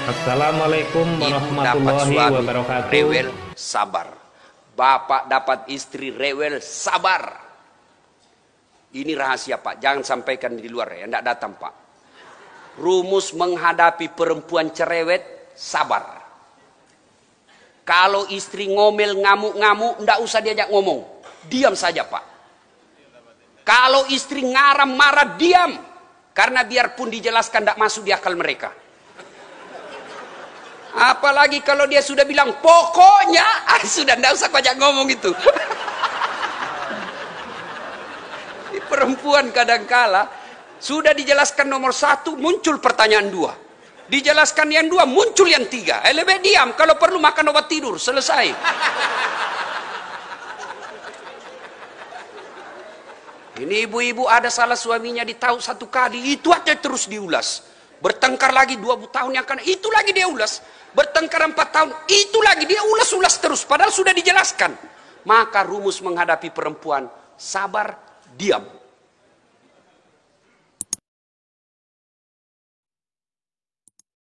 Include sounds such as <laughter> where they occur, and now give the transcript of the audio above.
Assalamualaikum warahmatullahi wabarakatuh. Rewel, sabar. Bapak dapat istri rewel, sabar. Ini rahasia Pak, jangan sampaikan di luar ya, tidak datang Pak. Rumus menghadapi perempuan cerewet, sabar. Kalau istri ngomel, ngamuk-ngamuk, tidak usah diajak ngomong. Diam saja Pak. Kalau istri ngaram, marah, diam. Karena biarpun dijelaskan tidak masuk di akal mereka. Apalagi kalau dia sudah bilang pokoknya, <laughs> ah, sudah tidak usah banyak ngomong itu. <laughs> perempuan kadangkala sudah dijelaskan nomor satu muncul pertanyaan dua. Dijelaskan yang dua muncul yang tiga. Eh, lebih diam kalau perlu makan obat tidur selesai. <laughs> Ini ibu-ibu ada salah suaminya ditahu satu kali itu aja terus diulas. Bertengkar lagi dua puluh tahun yang akan itu lagi dia ulas. Bertengkar empat tahun itu lagi dia ulas-ulas terus padahal sudah dijelaskan. Maka rumus menghadapi perempuan sabar diam.